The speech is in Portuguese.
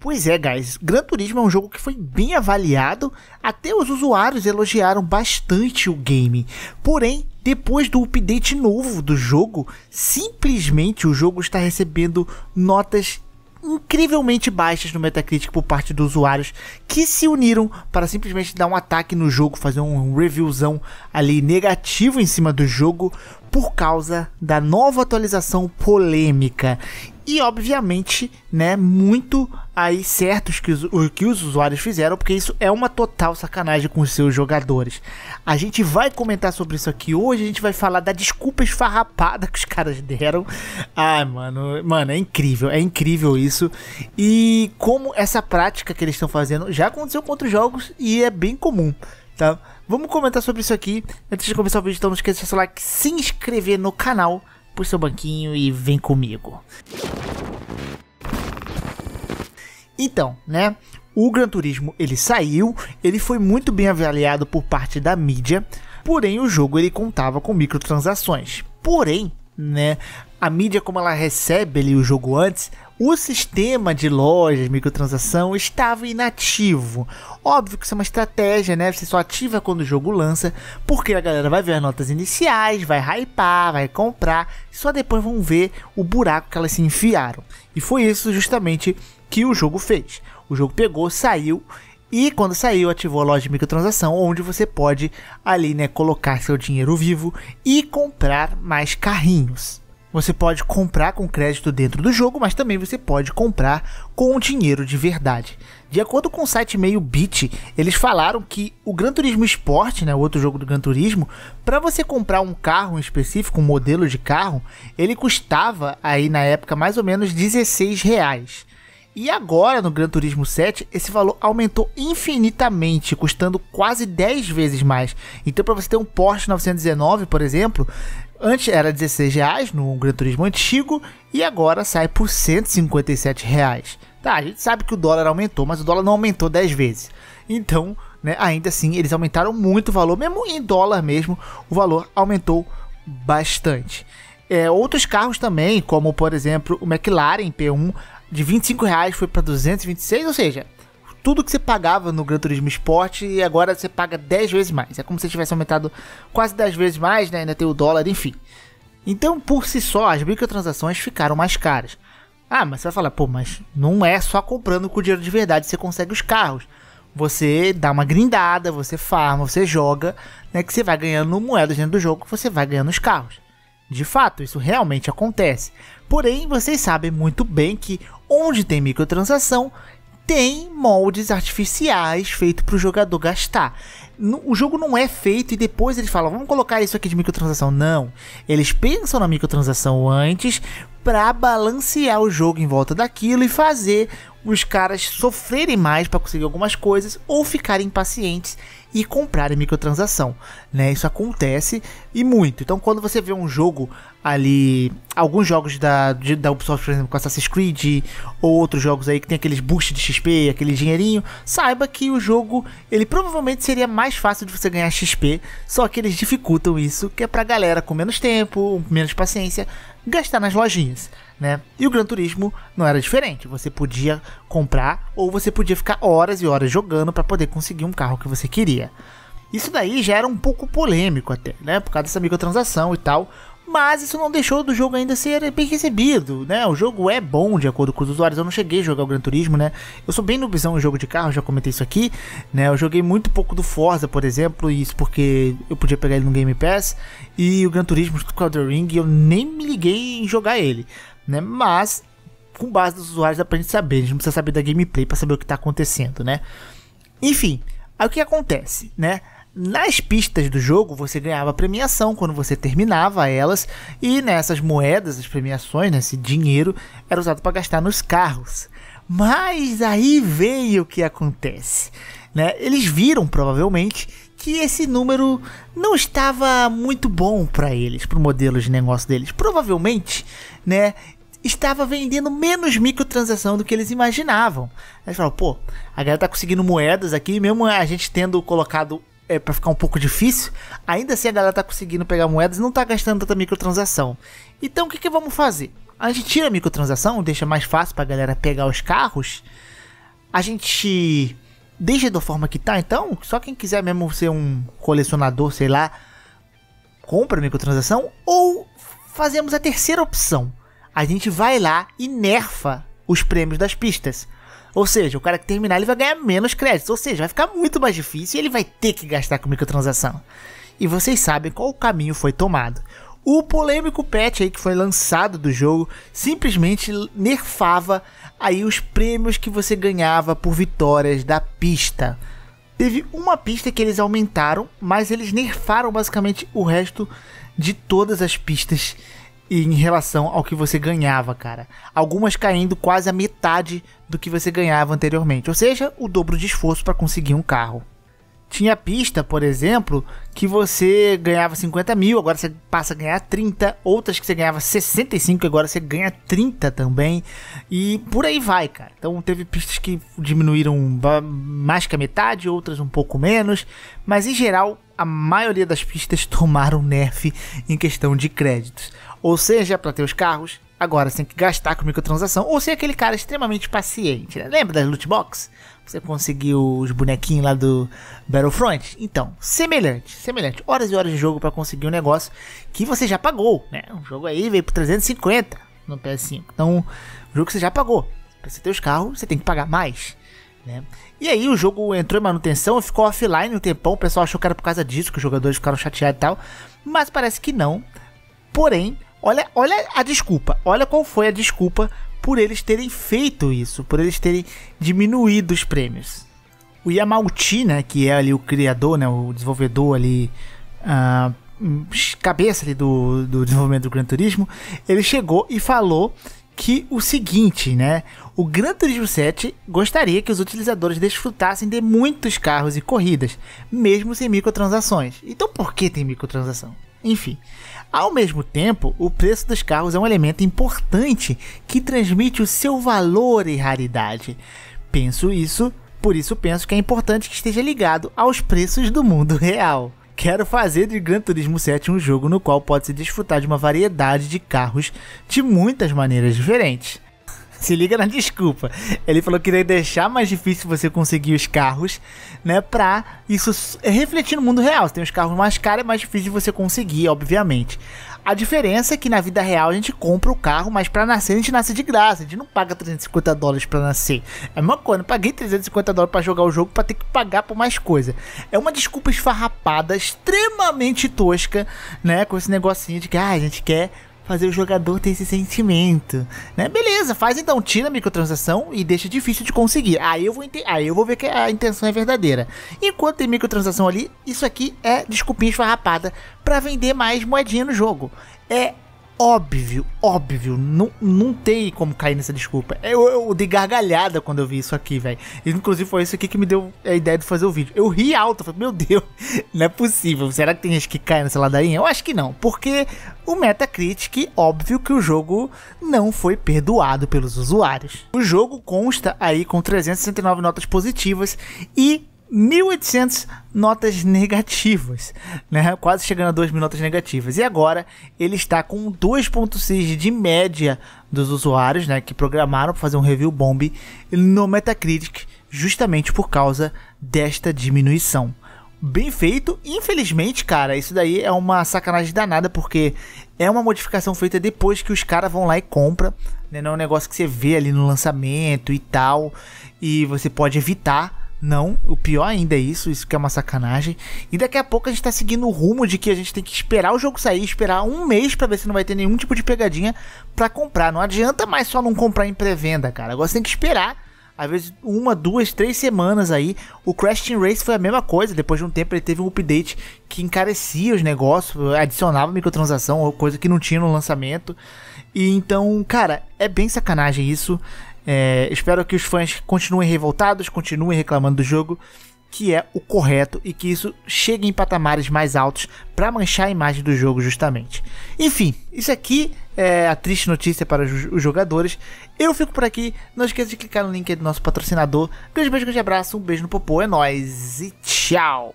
Pois é, guys, Gran Turismo é um jogo que foi bem avaliado, até os usuários elogiaram bastante o game. Porém, depois do update novo do jogo, simplesmente o jogo está recebendo notas incrivelmente baixas no Metacritic por parte dos usuários que se uniram para simplesmente dar um ataque no jogo, fazer um reviewzão ali negativo em cima do jogo por causa da nova atualização polêmica. E obviamente, né, muito aí certos que os, que os usuários fizeram, porque isso é uma total sacanagem com os seus jogadores. A gente vai comentar sobre isso aqui hoje, a gente vai falar da desculpa esfarrapada que os caras deram. Ai, mano, mano, é incrível, é incrível isso. E como essa prática que eles estão fazendo já aconteceu com outros jogos e é bem comum, tá? Vamos comentar sobre isso aqui. Antes de começar o vídeo, então não esqueça de seu like, se inscrever no canal por seu banquinho e vem comigo. Então, né? O Gran Turismo ele saiu, ele foi muito bem avaliado por parte da mídia, porém o jogo ele contava com microtransações. Porém, né, a mídia como ela recebe ali o jogo antes, o sistema de lojas, microtransação, estava inativo. Óbvio que isso é uma estratégia, né? Você só ativa quando o jogo lança, porque a galera vai ver as notas iniciais, vai hypar, vai comprar, só depois vão ver o buraco que elas se enfiaram. E foi isso justamente que o jogo fez. O jogo pegou, saiu e quando saiu, ativou a loja de microtransação, onde você pode ali, né, colocar seu dinheiro vivo e comprar mais carrinhos. Você pode comprar com crédito dentro do jogo, mas também você pode comprar com dinheiro de verdade. De acordo com o site meio Bit, eles falaram que o Gran Turismo Sport, né, outro jogo do Gran Turismo, para você comprar um carro específico, um modelo de carro, ele custava aí na época mais ou menos 16 reais. E agora no Gran Turismo 7, esse valor aumentou infinitamente, custando quase 10 vezes mais. Então, para você ter um Porsche 919, por exemplo, Antes era 16 reais no Gran Turismo antigo e agora sai por 157 reais. Tá, a gente sabe que o dólar aumentou, mas o dólar não aumentou 10 vezes. Então, né, ainda assim, eles aumentaram muito o valor, mesmo em dólar mesmo, o valor aumentou bastante. É, outros carros também, como por exemplo o McLaren P1, de 25 reais foi para 226, ou seja, tudo que você pagava no Gran Turismo Sport e agora você paga 10 vezes mais. É como se tivesse aumentado quase 10 vezes mais, né? Ainda tem o dólar, enfim. Então, por si só, as microtransações ficaram mais caras. Ah, mas você vai falar, pô, mas não é só comprando com dinheiro de verdade você consegue os carros. Você dá uma grindada, você farma, você joga, né? Que você vai ganhando moedas dentro do jogo, você vai ganhando os carros. De fato, isso realmente acontece. Porém, vocês sabem muito bem que onde tem microtransação, tem moldes artificiais feitos para o jogador gastar. O jogo não é feito e depois eles falam, vamos colocar isso aqui de microtransação. Não. Eles pensam na microtransação antes para balancear o jogo em volta daquilo e fazer os caras sofrerem mais para conseguir algumas coisas ou ficarem impacientes e comprar microtransação, né? Isso acontece e muito. Então, quando você vê um jogo ali, alguns jogos da, de, da Ubisoft, por exemplo, com Assassin's Creed ou outros jogos aí que tem aqueles boosts de XP, aquele dinheirinho, saiba que o jogo ele provavelmente seria mais fácil de você ganhar XP, só que eles dificultam isso, que é pra galera com menos tempo, menos paciência, gastar nas lojinhas, né? E o Gran Turismo não era diferente. Você podia comprar ou você podia ficar horas e horas jogando para poder conseguir um carro que você queria. Isso daí já era um pouco polêmico até, né? Por causa dessa microtransação e tal mas isso não deixou do jogo ainda ser bem recebido, né? O jogo é bom de acordo com os usuários. Eu não cheguei a jogar o Gran Turismo, né? Eu sou bem noobzão em jogo de carro, já comentei isso aqui, né? Eu joguei muito pouco do Forza, por exemplo, isso porque eu podia pegar ele no Game Pass e o Gran Turismo o Ring, eu nem me liguei em jogar ele, né? Mas com base dos usuários dá pra gente saber, a gente não precisa saber da gameplay para saber o que tá acontecendo, né? Enfim, aí o que acontece, né? Nas pistas do jogo, você ganhava premiação quando você terminava elas, e nessas moedas, as premiações, nesse esse dinheiro, era usado para gastar nos carros. Mas aí veio o que acontece. Né? Eles viram, provavelmente, que esse número não estava muito bom para eles, para o modelo de negócio deles. Provavelmente, né, estava vendendo menos microtransação do que eles imaginavam. Aí eles falaram, pô, a galera tá conseguindo moedas aqui, mesmo a gente tendo colocado é, para ficar um pouco difícil, ainda assim a galera tá conseguindo pegar moedas e não tá gastando tanta microtransação. Então o que, que vamos fazer? A gente tira a microtransação, deixa mais fácil pra galera pegar os carros. A gente deixa da forma que tá, então, só quem quiser mesmo ser um colecionador, sei lá, compra a microtransação ou fazemos a terceira opção. A gente vai lá e nerfa os prêmios das pistas. Ou seja, o cara que terminar ele vai ganhar menos créditos, ou seja, vai ficar muito mais difícil e ele vai ter que gastar com microtransação. E vocês sabem qual caminho foi tomado. O polêmico patch aí que foi lançado do jogo simplesmente nerfava aí os prêmios que você ganhava por vitórias da pista. Teve uma pista que eles aumentaram, mas eles nerfaram basicamente o resto de todas as pistas e em relação ao que você ganhava, cara. Algumas caindo quase a metade do que você ganhava anteriormente, ou seja, o dobro de esforço para conseguir um carro. Tinha pista, por exemplo, que você ganhava 50 mil, agora você passa a ganhar 30. Outras que você ganhava 65, agora você ganha 30 também. E por aí vai, cara. Então teve pistas que diminuíram mais que a metade, outras um pouco menos. Mas em geral, a maioria das pistas tomaram nerf em questão de créditos. Ou seja, para ter os carros, agora tem que gastar com microtransação, ou ser aquele cara extremamente paciente. Né? Lembra das loot box? Você conseguiu os bonequinhos lá do Battlefront? Então, semelhante, semelhante. Horas e horas de jogo para conseguir um negócio que você já pagou, né? Um jogo aí veio por 350 no PS5. Então, um jogo que você já pagou. Para você ter os carros, você tem que pagar mais. Né? E aí o jogo entrou em manutenção, ficou offline um tempão, o pessoal achou que era por causa disso, que os jogadores ficaram chateados e tal, mas parece que não. Porém, olha, olha a desculpa, olha qual foi a desculpa por eles terem feito isso, por eles terem diminuído os prêmios. O Yamauchi, né, que é ali o criador, né, o desenvolvedor ali, uh, cabeça ali do, do desenvolvimento do Gran Turismo, ele chegou e falou que o seguinte, né? O Gran Turismo 7 gostaria que os utilizadores desfrutassem de muitos carros e corridas, mesmo sem microtransações. Então por que tem microtransação? Enfim, ao mesmo tempo, o preço dos carros é um elemento importante que transmite o seu valor e raridade. Penso isso, por isso penso que é importante que esteja ligado aos preços do mundo real. Quero fazer de Gran Turismo 7 um jogo no qual pode se desfrutar de uma variedade de carros de muitas maneiras diferentes. Se liga na desculpa. Ele falou que iria deixar mais difícil você conseguir os carros, né? Pra isso é, refletir no mundo real. tem os carros mais caros, é mais difícil de você conseguir, obviamente. A diferença é que na vida real a gente compra o carro, mas para nascer a gente nasce de graça. A gente não paga 350 dólares para nascer. É uma coisa, eu paguei 350 dólares para jogar o jogo para ter que pagar por mais coisa. É uma desculpa esfarrapada, extremamente tosca, né? Com esse negocinho de que ah, a gente quer fazer o jogador ter esse sentimento, né? Beleza, faz então, tira a microtransação e deixa difícil de conseguir. Aí eu vou, aí eu vou ver que a intenção é verdadeira. Enquanto tem microtransação ali, isso aqui é desculpinha esfarrapada para vender mais moedinha no jogo. É óbvio, óbvio, não, não tem como cair nessa desculpa. Eu, eu dei gargalhada quando eu vi isso aqui, velho. Inclusive foi isso aqui que me deu a ideia de fazer o vídeo. Eu ri alto, falei, meu Deus, não é possível. Será que tem gente que cai nessa ladainha? Eu acho que não, porque o Metacritic, óbvio que o jogo não foi perdoado pelos usuários. O jogo consta aí com 369 notas positivas e 1.800 notas negativas, né? quase chegando a 2.000 notas negativas. E agora ele está com 2.6 de média dos usuários né? que programaram para fazer um review bomb no Metacritic, justamente por causa desta diminuição. Bem feito, infelizmente, cara, isso daí é uma sacanagem danada, porque é uma modificação feita depois que os caras vão lá e compram, né? não é um negócio que você vê ali no lançamento e tal, e você pode evitar não, o pior ainda é isso, isso que é uma sacanagem. E daqui a pouco a gente tá seguindo o rumo de que a gente tem que esperar o jogo sair, esperar um mês para ver se não vai ter nenhum tipo de pegadinha para comprar. Não adianta mais só não comprar em pré-venda, cara. Agora você tem que esperar. Às vezes, uma, duas, três semanas aí. O Crash Team Race foi a mesma coisa. Depois de um tempo, ele teve um update que encarecia os negócios, adicionava microtransação, coisa que não tinha no lançamento. E então, cara, é bem sacanagem isso. É, espero que os fãs continuem revoltados, continuem reclamando do jogo, que é o correto e que isso chegue em patamares mais altos para manchar a imagem do jogo justamente. Enfim, isso aqui é a triste notícia para os jogadores. Eu fico por aqui, não esqueça de clicar no link do nosso patrocinador. Grande beijo, grande abraço, um beijo no popô, é nóis e tchau!